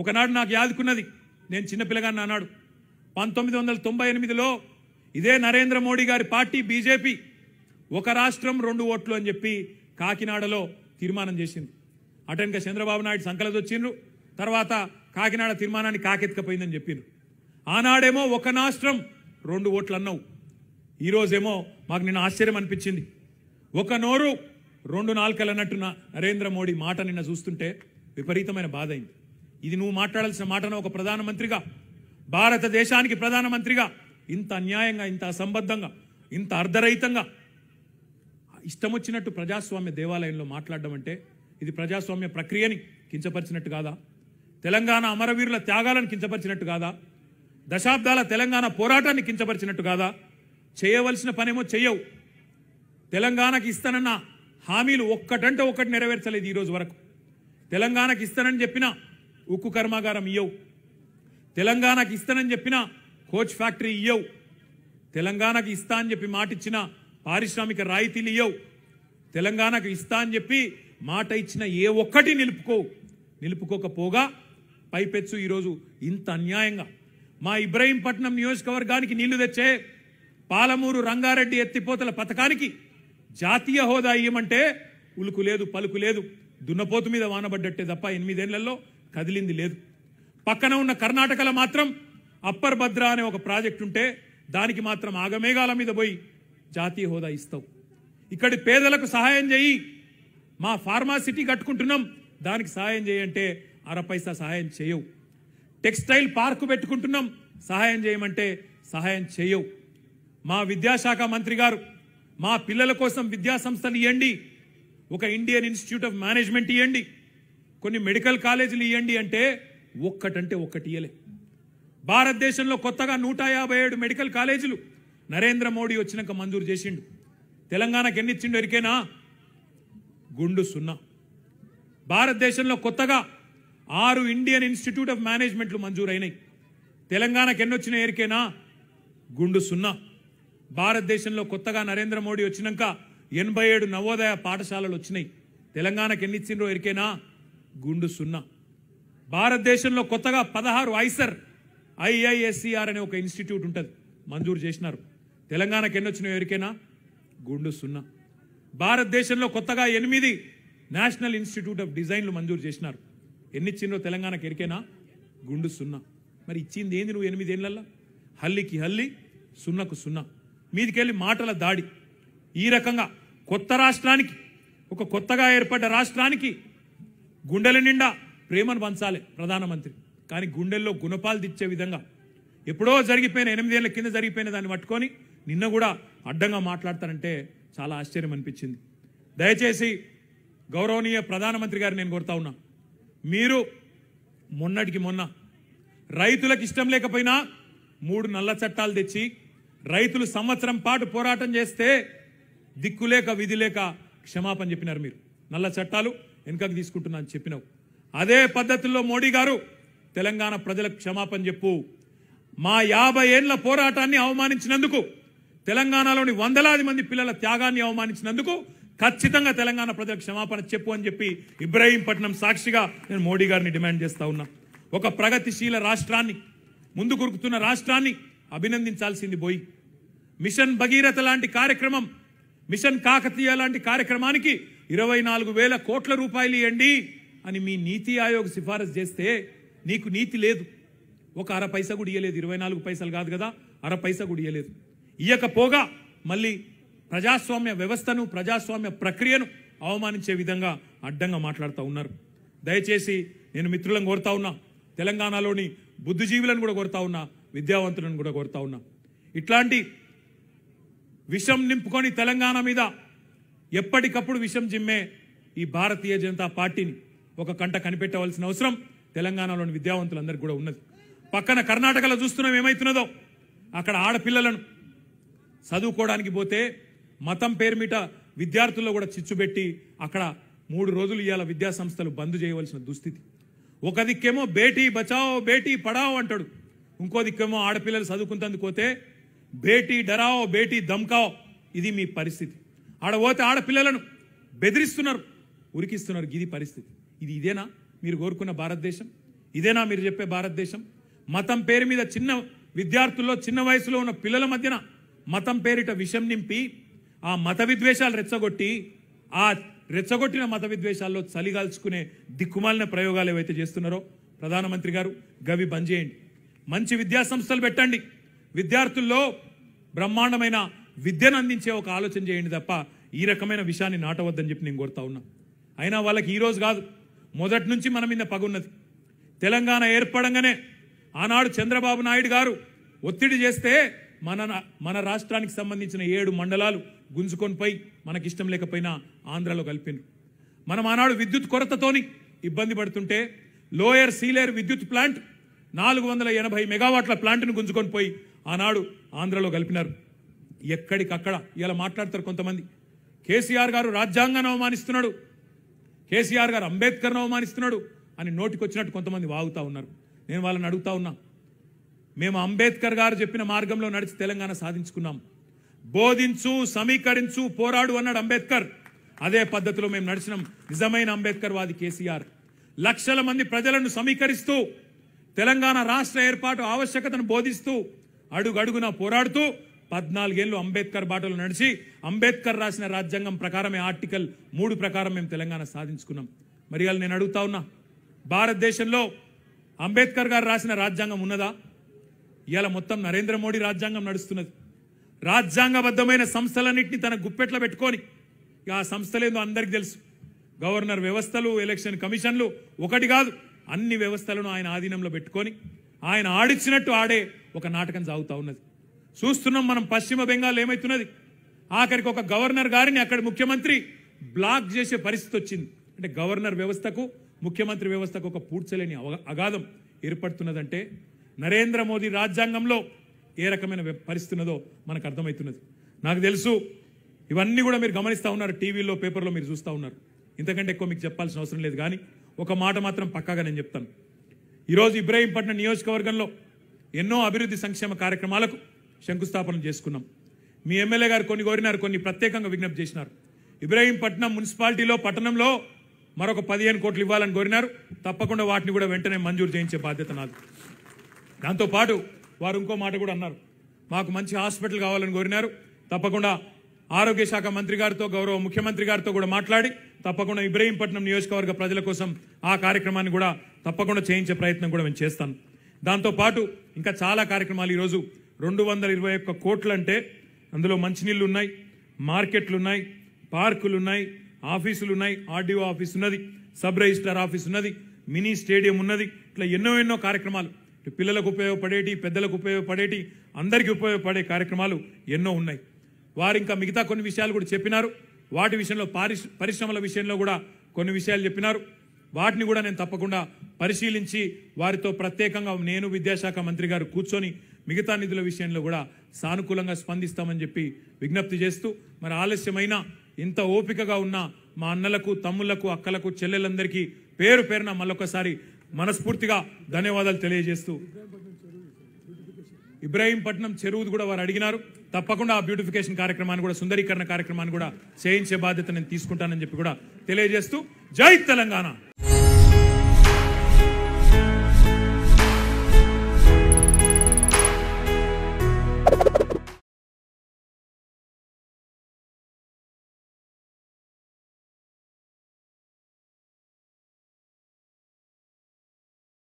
ఒకనాడు నాకు యాదుకున్నది నేను చిన్నపిల్లగాన్ని అన్నాడు పంతొమ్మిది వందల తొంభై ఎనిమిదిలో ఇదే నరేంద్ర మోడీ గారి పార్టీ బీజేపీ ఒక రాష్ట్రం రెండు ఓట్లు అని చెప్పి కాకినాడలో తీర్మానం చేసింది అటెన్క చంద్రబాబు నాయుడు సంకలదొచ్చిండ్రు తర్వాత కాకినాడ తీర్మానాన్ని కాకెత్తుకపోయిందని చెప్పిండ్రు ఆనాడేమో ఒక రాష్ట్రం రెండు ఓట్లు అన్నావు ఈరోజేమో మాకు నిన్న ఆశ్చర్యం అనిపించింది ఒక నోరు రెండు నాలుకలు అన్నట్టు నరేంద్ర మోడీ మాట నిన్న చూస్తుంటే విపరీతమైన బాధ అయింది ఇది నువ్వు మాట్లాడాల్సిన మాటను ఒక ప్రధానమంత్రిగా భారతదేశానికి ప్రధానమంత్రిగా ఇంత అన్యాయంగా ఇంత అసంబద్ధంగా ఇంత అర్ధరహితంగా ఇష్టం వచ్చినట్టు ప్రజాస్వామ్య దేవాలయంలో మాట్లాడడం అంటే ఇది ప్రజాస్వామ్య ప్రక్రియని కించపరిచినట్టు కాదా తెలంగాణ అమరవీరుల త్యాగాలను కించపరిచినట్టు కాదా దశాబ్దాల తెలంగాణ పోరాటాన్ని కించపరిచినట్టు కాదా చేయవలసిన పనేమో చేయవు తెలంగాణకి ఇస్తానన్న హామీలు ఒక్కటంటే ఒక్కటి నెరవేర్చలేదు ఈరోజు వరకు తెలంగాణకి ఇస్తానని చెప్పిన ఉక్కు కర్మాగారం ఇయ్యవు తెలంగాణకి ఇస్తానని చెప్పిన కోచ్ ఫ్యాక్టరీ ఇయ్యవు తెలంగాణకి ఇస్తా అని చెప్పి మాటిచ్చిన పారిశ్రామిక రాయితీలు ఇయ్యవు తెలంగాణకు ఇస్తా అని చెప్పి మాట ఇచ్చిన ఏ ఒక్కటి నిలుపుకో నిలుపుకోకపోగా పైపెచ్చు ఈరోజు ఇంత అన్యాయంగా మా ఇబ్రహీంపట్నం నియోజకవర్గానికి నీళ్లు తెచ్చే పాలమూరు రంగారెడ్డి ఎత్తిపోతల పథకానికి జాతీయ హోదా ఇయ్యమంటే ఉలుకు లేదు పలుకు లేదు దున్నపోతు మీద వానబడ్డట్టే తప్ప ఎనిమిదేళ్లలో కదిలింది లేదు పక్కన ఉన్న కర్ణాటకలో మాత్రం అప్పర్ భద్ర అనే ఒక ప్రాజెక్ట్ ఉంటే దానికి మాత్రం ఆగమేఘాల మీద పోయి జాతీయ హోదా ఇస్తావు ఇక్కడి పేదలకు సహాయం చేయి మా ఫార్మాసిటీ కట్టుకుంటున్నాం దానికి సహాయం చేయంటే అర పైసా సహాయం చేయవు టెక్స్టైల్ పార్కు పెట్టుకుంటున్నాం సహాయం చేయమంటే సహాయం చేయవు మా విద్యాశాఖ మంత్రి గారు మా పిల్లల కోసం విద్యాసంస్థలు ఇవ్వండి ఒక ఇండియన్ ఇన్స్టిట్యూట్ ఆఫ్ మేనేజ్మెంట్ ఇవ్వండి కొన్ని మెడికల్ కాలేజీలు ఇవ్వండి అంటే ఒక్కటంటే ఒక్కటి ఇయ్యలే భారతదేశంలో కొత్తగా నూట యాభై ఏడు మెడికల్ కాలేజీలు నరేంద్ర మోడీ వచ్చినాక మంజూరు చేసిండు తెలంగాణకు ఇచ్చిండు ఎరికేనా గుండు సున్నా భారతదేశంలో కొత్తగా ఆరు ఇండియన్ ఇన్స్టిట్యూట్ ఆఫ్ మేనేజ్మెంట్లు మంజూరైనాయి తెలంగాణకు ఎన్నొచ్చిన ఎరికేనా గుండు సున్నా భారతదేశంలో కొత్తగా నరేంద్ర మోడీ వచ్చినాక ఎనభై ఏడు నవోదయ పాఠశాలలు వచ్చినాయి తెలంగాణకు ఎన్నిచ్చిండ్రో ఎరికేనా గుండు సున్నా భారతదేశంలో కొత్తగా పదహారు ఐసర్ ఐఐఎస్సిఆర్ అనే ఒక ఇన్స్టిట్యూట్ ఉంటుంది మంజూరు చేసినారు తెలంగాణకు ఎన్ని వచ్చినాయి ఎవరికైనా గుండు సున్నా భారతదేశంలో కొత్తగా ఎనిమిది నేషనల్ ఇన్స్టిట్యూట్ ఆఫ్ డిజైన్లు మంజూరు చేసినారు ఎన్ని ఇచ్చిండ్రో తెలంగాణకు ఎరికేనా గుండు సున్నా మరి ఇచ్చింది ఏంది నువ్వు ఎనిమిదేళ్లల్లో హల్లికి హల్లి సున్నకు సున్నా మీదికెళ్ళి మాటల దాడి ఈ రకంగా కొత్త రాష్ట్రానికి ఒక కొత్తగా ఏర్పడ్డ రాష్ట్రానికి గుండెల నిండా ప్రేమను పంచాలి ప్రధానమంత్రి కానీ గుండెల్లో గుణపాలు తెచ్చే విధంగా ఎప్పుడో జరిగిపోయిన ఎనిమిదేళ్ల కింద జరిగిపోయిన దాన్ని పట్టుకొని నిన్న కూడా అడ్డంగా మాట్లాడతారంటే చాలా ఆశ్చర్యం అనిపించింది దయచేసి గౌరవనీయ ప్రధానమంత్రి గారు నేను కోరుతా ఉన్నా మీరు మొన్నటికి మొన్న రైతులకు ఇష్టం లేకపోయినా మూడు నల్ల చట్టాలు తెచ్చి రైతులు సంవత్సరం పాటు పోరాటం చేస్తే దిక్కులేక విధి లేక క్షమాపణ చెప్పినారు మీరు నల్ల చట్టాలు వెనుకకు తీసుకుంటున్నా అని చెప్పినావు అదే పద్ధతిలో మోడీ గారు తెలంగాణ ప్రజలకు క్షమాపణ చెప్పు మా యాభై ఏండ్ల పోరాటాన్ని అవమానించినందుకు తెలంగాణలోని వందలాది మంది పిల్లల త్యాగాన్ని అవమానించినందుకు ఖచ్చితంగా తెలంగాణ ప్రజలకు క్షమాపణ చెప్పు అని చెప్పి ఇబ్రాహీంపట్నం సాక్షిగా నేను మోడీ గారిని డిమాండ్ చేస్తా ఉన్నా ఒక ప్రగతిశీల రాష్ట్రాన్ని ముందు రాష్ట్రాన్ని అభినందించాల్సింది పోయి మిషన్ భగీరథ లాంటి కార్యక్రమం మిషన్ కాకతీయ లాంటి కార్యక్రమానికి ఇరవై నాలుగు వేల కోట్ల రూపాయలు ఇవ్వండి అని మీ నీతి ఆయోగ్ సిఫారసు చేస్తే నీకు నీతి లేదు ఒక అర పైస కూడా ఇయ్యలేదు ఇరవై నాలుగు పైసలు కాదు కదా అర పైస కూడా ఇయ్యలేదు ఇయ్యకపోగా మళ్ళీ ప్రజాస్వామ్య వ్యవస్థను ప్రజాస్వామ్య ప్రక్రియను అవమానించే విధంగా అడ్డంగా మాట్లాడుతూ ఉన్నారు దయచేసి నేను మిత్రులను కోరుతా ఉన్నా తెలంగాణలోని బుద్ధిజీవులను కూడా కోరుతా ఉన్నా విద్యావంతులను కూడా కోరుతా ఉన్నా ఇట్లాంటి విషం నింపుకొని తెలంగాణ మీద ఎప్పటికప్పుడు విషం జిమ్మే ఈ భారతీయ జనతా పార్టీని ఒక కంట కనిపెట్టవలసిన అవసరం తెలంగాణలోని విద్యావంతులందరికీ కూడా ఉన్నది పక్కన కర్ణాటకలో చూస్తున్నాం ఏమైతున్నదో అక్కడ ఆడపిల్లలను చదువుకోవడానికి పోతే మతం పేరు మీట విద్యార్థుల్లో కూడా చిచ్చుబెట్టి అక్కడ మూడు రోజులు ఇవాళ విద్యా సంస్థలు బంద్ చేయవలసిన దుస్థితి ఒక దిక్కేమో బేటీ బచావో బేటీ పడావో అంటాడు ఇంకో దిక్కేమో ఆడపిల్లలు చదువుకుంటందుకు పోతే బేటీ డరావో బేటీ దమ్కావో ఇది మీ పరిస్థితి ఆడ పోతే ఆడపిల్లలను బెదిరిస్తున్నారు ఉరికిస్తున్నారు గిది పరిస్థితి ఇది ఇదేనా మీరు కోరుకున్న భారతదేశం ఇదేనా మీరు చెప్పే భారతదేశం మతం పేరు మీద చిన్న విద్యార్థుల్లో చిన్న వయసులో ఉన్న పిల్లల మధ్యన మతం పేరిట విషం నింపి ఆ మత విద్వేషాలు రెచ్చగొట్టి ఆ రెచ్చగొట్టిన మత విద్వేషాల్లో చలిగాల్చుకునే దిక్కుమాలిన ప్రయోగాలు ఏవైతే చేస్తున్నారో ప్రధానమంత్రి గారు గవి బంద్ చేయండి మంచి విద్యాసంస్థలు పెట్టండి విద్యార్థుల్లో బ్రహ్మాండమైన విద్యను అందించే ఒక ఆలోచన చేయండి తప్ప ఈ రకమైన విషయాన్ని నాటవద్దని చెప్పి నేను కోరుతా ఉన్నా అయినా వాళ్ళకి ఈరోజు కాదు మొదటి నుంచి మన మీద పగున్నది తెలంగాణ ఏర్పడంగానే ఆనాడు చంద్రబాబు నాయుడు గారు ఒత్తిడి చేస్తే మన మన రాష్ట్రానికి సంబంధించిన ఏడు మండలాలు గుంజుకొని మనకి మనకిష్టం లేకపోయినా ఆంధ్రలో కలిపిన మనం ఆనాడు విద్యుత్ కొరతతోని ఇబ్బంది పడుతుంటే లోయర్ సీలేర్ విద్యుత్ ప్లాంట్ నాలుగు వందల ఎనభై మెగావాట్ల ప్లాంట్ను గుంజుకొని పోయి ఆనాడు ఆంధ్రలో కలిపినారు ఎక్కడికక్కడ ఇలా మాట్లాడతారు కొంతమంది కేసీఆర్ గారు రాజ్యాంగాన్ని అవమానిస్తున్నాడు కేసీఆర్ గారు అంబేద్కర్ను అవమానిస్తున్నాడు అని నోటికొచ్చినట్టు కొంతమంది వాగుతూ ఉన్నారు నేను వాళ్ళని అడుగుతా ఉన్నా మేము అంబేద్కర్ గారు చెప్పిన మార్గంలో నడిచి తెలంగాణ సాధించుకున్నాం బోధించు సమీకరించు పోరాడు అన్నాడు అంబేద్కర్ అదే పద్ధతిలో మేము నడిచినాం నిజమైన అంబేద్కర్ వాది కేసీఆర్ లక్షల మంది ప్రజలను సమీకరిస్తూ తెలంగాణ రాష్ట్ర ఏర్పాటు ఆవశ్యకతను బోధిస్తూ అడుగడుగున పోరాడుతూ పద్నాలుగేళ్లు అంబేద్కర్ బాటలు నడిచి అంబేద్కర్ రాసిన రాజ్యాంగం ప్రకారమే ఆర్టికల్ మూడు ప్రకారం మేము తెలంగాణ సాధించుకున్నాం మరి వాళ్ళు నేను అడుగుతా ఉన్నా భారతదేశంలో అంబేద్కర్ గారు రాసిన రాజ్యాంగం ఉన్నదా ఇవాళ మొత్తం నరేంద్ర మోడీ రాజ్యాంగం నడుస్తున్నది రాజ్యాంగబద్ధమైన సంస్థలన్నింటినీ తన గుప్పెట్లో పెట్టుకొని ఆ సంస్థలేందో అందరికి తెలుసు గవర్నర్ వ్యవస్థలు ఎలక్షన్ కమిషన్లు ఒకటి కాదు అన్ని వ్యవస్థలను ఆయన ఆధీనంలో పెట్టుకొని ఆయన ఆడిచ్చినట్టు ఆడే ఒక నాటకం సాగుతూ ఉన్నది చూస్తున్నాం మనం పశ్చిమ బెంగాల్ ఏమవుతున్నది ఆఖరికి ఒక గవర్నర్ గారిని అక్కడ ముఖ్యమంత్రి బ్లాక్ చేసే పరిస్థితి వచ్చింది అంటే గవర్నర్ వ్యవస్థకు ముఖ్యమంత్రి వ్యవస్థకు ఒక పూడ్చలేని అగాధం ఏర్పడుతున్నదంటే నరేంద్ర మోదీ రాజ్యాంగంలో ఏ రకమైన పరిస్థితి మనకు అర్థమవుతున్నది నాకు తెలుసు ఇవన్నీ కూడా మీరు గమనిస్తూ ఉన్నారు టీవీలో పేపర్లో మీరు చూస్తూ ఉన్నారు ఇంతకంటే ఎక్కువ మీకు చెప్పాల్సిన అవసరం లేదు కానీ ఒక మాట మాత్రం పక్కాగా నేను చెప్తాను ఈరోజు ఇబ్రాహీంపట్నం నియోజకవర్గంలో ఎన్నో అభివృద్ధి సంక్షేమ కార్యక్రమాలకు శంకుస్థాపన చేసుకున్నాం మీ ఎమ్మెల్యే గారు కొన్ని కోరినారు కొన్ని ప్రత్యేకంగా విజ్ఞప్తి చేసినారు ఇబ్రాహీంపట్నం మున్సిపాలిటీలో పట్టణంలో మరొక పదిహేను కోట్లు ఇవ్వాలని కోరినారు తప్పకుండా వాటిని కూడా వెంటనే మంజూరు చేయించే బాధ్యత నాది దాంతోపాటు వారు ఇంకో మాట కూడా అన్నారు మాకు మంచి హాస్పిటల్ కావాలని కోరినారు తప్పకుండా ఆరోగ్య శాఖ మంత్రి గారితో గౌరవ ముఖ్యమంత్రి గారితో కూడా మాట్లాడి తప్పకుండా ఇబ్రహీంపట్నం నియోజకవర్గ ప్రజల కోసం ఆ కార్యక్రమాన్ని కూడా తప్పకుండా చేయించే ప్రయత్నం కూడా మేము చేస్తాను దాంతోపాటు ఇంకా చాలా కార్యక్రమాలు ఈరోజు రెండు వందల ఇరవై ఒక్క కోట్లు అంటే అందులో మంచినీళ్ళు ఉన్నాయి మార్కెట్లున్నాయి పార్కులున్నాయి ఆఫీసులున్నాయి ఆర్డీఓ ఆఫీస్ ఉన్నది సబ్ రిజిస్టార్ ఆఫీస్ ఉన్నది మినీ స్టేడియం ఉన్నది ఇట్లా ఎన్నో ఎన్నో కార్యక్రమాలు పిల్లలకు ఉపయోగపడేటి పెద్దలకు ఉపయోగపడేటి అందరికీ ఉపయోగపడే కార్యక్రమాలు ఎన్నో ఉన్నాయి వారు ఇంకా మిగతా కొన్ని విషయాలు కూడా చెప్పినారు వాటి విషయంలో పరిశ్రమల విషయంలో కూడా కొన్ని విషయాలు చెప్పినారు వాటిని కూడా నేను తప్పకుండా పరిశీలించి వారితో ప్రత్యేకంగా నేను విద్యాశాఖ మంత్రి గారు కూర్చొని మిగతా నిధుల విషయంలో కూడా సానుకూలంగా స్పందిస్తామని చెప్పి విజ్ఞప్తి చేస్తూ మరి ఆలస్యమైన ఇంత ఓపికగా ఉన్న మా అన్నలకు తమ్ముళ్లకు అక్కలకు చెల్లెలందరికీ పేరు పేరున మళ్ళొకసారి మనస్ఫూర్తిగా ధన్యవాదాలు తెలియజేస్తూ ఇబ్రాహీంపట్నం చెరువుది కూడా వారు అడిగినారు తప్పకుండా ఆ బ్యూటిఫికేషన్ కార్యక్రమాన్ని కూడా సుందరీకరణ కార్యక్రమాన్ని కూడా చేయించే బాధ్యత నేను తీసుకుంటానని చెప్పి కూడా తెలియజేస్తూ జై తెలంగాణ